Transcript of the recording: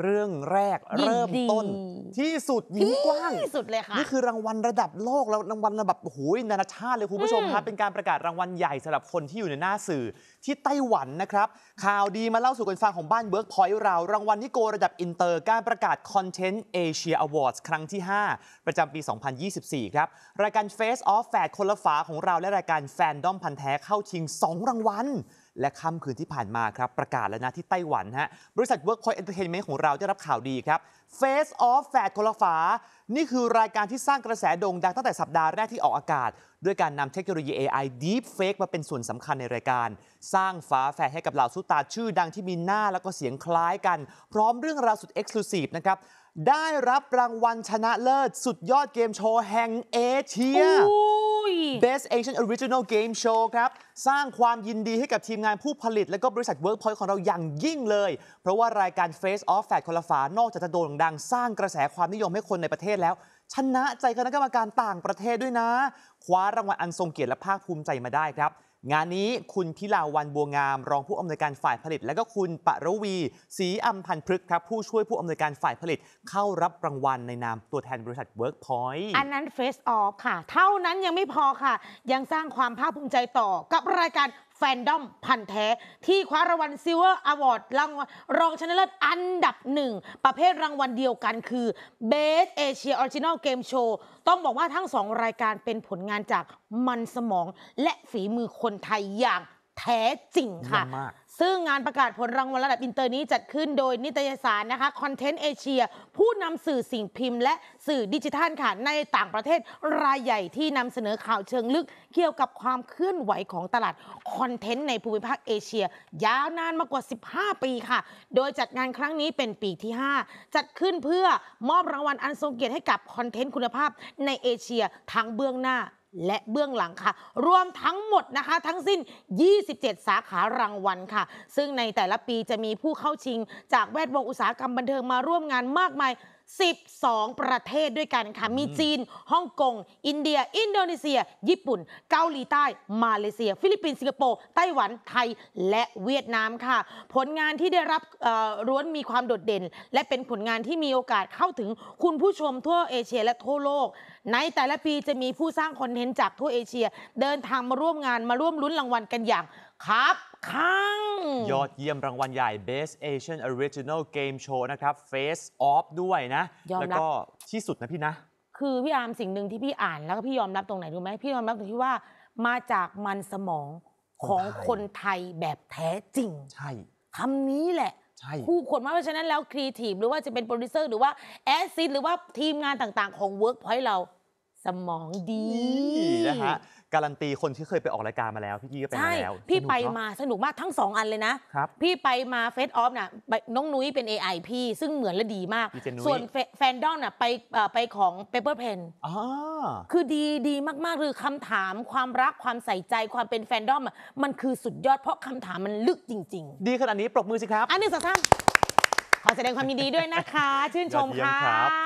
เรื่องแรกเริ่มต้น ที่สุดยิ่งกว้างที่สุดเลยค่ะนี่คือรางวัลระดับโลกแล้วรางวัลระดับโหยนานาชาติเลยคุณผู้ชมครับเป็นการประกาศรางวัลใหญ่สำหรับคนที่อยู่ในหน้าสื่อที่ไต้หวันนะครับข่าวดีมาเล่าสู่กันฟังของบ้านเบิร์กพอยต์เรารางวัลนิโกระดับ อินเตอร์การประกาศคอนเทนต์เอเชียอวอร์ดครั้งที่ 5 ประจำปี 2024 ครับรายการ Face Off แฝดคนละฝาของเราและรายการแฟนดอมพันแท้เข้าชิง 2 รางวัลและค่ำคืนที่ผ่านมาครับ ประกาศแล้วนะ ที่ไต้หวันฮะบริษัท Workpoint Entertainment ของเราได้รับข่าวดีครับ Face Off แฝดคนละฝานี่คือรายการที่สร้างกระแสโด่งดังตั้งแต่สัปดาห์แรกที่ออกอากาศ ด้วยการนำเทคโนโลยี AI Deep Fake มาเป็นส่วนสำคัญในรายการ สร้างฝาแฝดให้กับเหล่าสุตาชื่อดังที่มีหน้าแล้วก็เสียงคล้ายกัน พร้อมเรื่องราวสุด Exclusive นะครับได้รับรางวัลชนะเลิศ สุดยอดเกมโชว์แห่งเอเชีย Best Asian Original Game Show ครับ สร้างความยินดีให้กับทีมงานผู้ผลิต และก็บริษัท Workpoint ของเราอย่างยิ่งเลย เพราะว่ารายการ Face Off แฝดคนละฝา นอกจากจะโด่งดัง สร้างกระแสความนิยมให้คนในประเทศแล้วชนะใจคณะกรรมการต่างประเทศด้วยนะ คว้ารางวัลอันทรงเกียรติและภาคภูมิใจมาได้ครับงานนี้คุณทิลาวันบัวงามรองผู้อำนวยการฝ่ายผลิต และก็คุณปรวีศรีอัมพันพฤกครับ ผู้ช่วยผู้อำนวยการฝ่ายผลิต เข้ารับรางวัลในนามตัวแทนบริษัท Workpoint อันนั้นเฟสออฟค่ะ เท่านั้นยังไม่พอค่ะ ยังสร้างความภาคภูมิใจต่อกับรายการแฟนดอม พันแท้ที่คว้ารางวัลซิลเวอร์อวอร์ดรางวัลรองชนะเลิศอันดับหนึ่งประเภทรางวัลเดียวกันคือเบสเอเชียออริจินอลเกมโชว์ต้องบอกว่าทั้งสองรายการเป็นผลงานจากมันสมอง และฝีมือคนไทยอย่างแท้จริงค่ะ ซึ่งงานประกาศผลรางวัลระดับอินเตอร์นี้จัดขึ้นโดยนิตยสารนะคะคอนเทนต์เอเชีย ผู้นำสื่อสิ่งพิมพ์และสื่อดิจิทัลค่ะ ในต่างประเทศรายใหญ่ที่นำเสนอข่าวเชิงลึกเกี่ยวกับความเคลื่อนไหวของตลาดคอนเทนต์ในภูมิภาคเอเชีย ยาวนานมากกว่า 15 ปีค่ะ โดยจัดงานครั้งนี้เป็นปีที่ 5 จัดขึ้นเพื่อมอบรางวัลอันทรงเกียรติให้กับคอนเทนต์คุณภาพในเอเชียทั้งเบื้องหน้าและเบื้องหลังค่ะ รวมทั้งหมดนะคะ ทั้งสิ้น 27 สาขารางวัลค่ะ ซึ่งในแต่ละปีจะมีผู้เข้าชิง จากแวดวงอุตสาหกรรมบันเทิงมาร่วมงานมากมาย12 ประเทศด้วยกันค่ะ มีจีน ฮ่องกง อินเดีย อินโดนีเซีย ญี่ปุ่น เกาหลีใต้ มาเลเซีย ฟิลิปปินส์ สิงคโปร์ ไต้หวัน ไทย และเวียดนามค่ะ ผลงานที่ได้รับร้วนมีความโดดเด่น และเป็นผลงานที่มีโอกาสเข้าถึงคุณผู้ชมทั่วเอเชียและทั่วโลก ในแต่ละปีจะมีผู้สร้างคอนเทนต์จากทั่วเอเชีย เดินทางมาร่วมงานมาร่วมลุ้นรางวัลกันอย่างครับคัางยอดเยี่ยมรางวัลใหญ่ Best Asian Original Game Show นะครับ Face Off ด้วยนะยแล้วก็ที่สุดนะพี่นะ คือพี่อาร์มสิ่งหนึ่งที่พี่อ่านแล้วก็พี่ยอมรับตรงไหนรู้ไหมพี่ยอมรับตรงที่ว่ามาจากมันสมองของคคนไทยแบบแท้จริง ใช่ คำนี้แหละ ใช่คู่คนมาเพราะฉะนั้นแล้วครีเอทีฟหรือว่าจะเป็นโปรดิวเซอร์ หรือว่าแอสซิสหรือว่าทีมงานต่างๆของ Workpoint เราสมองดีนะฮะการันตีคนที่เคยไปออกรายการมาแล้ว พี่กี้ก็ไปมาแล้ว พี่ไปมาสนุกมากทั้งสองอันเลยนะครับพี่ไปมาเฟสออฟน่ะน้องนุ้ยเป็น AI พี่ซึ่งเหมือนและดีมาก ส่วนแฟนดอมน่ะไปไปของ p a เพนอ e n คือดีดีมากๆคือคำถามความรักความใส่ใจความเป็นแฟนดอมมันคือสุดยอดเพราะคำถามมันลึกจริง ๆดีขนาดนี้ปรบมือสิครับ อันนี้สองท่านขอแสดงความยินดีด้วยนะคะชื่นชมค่ะ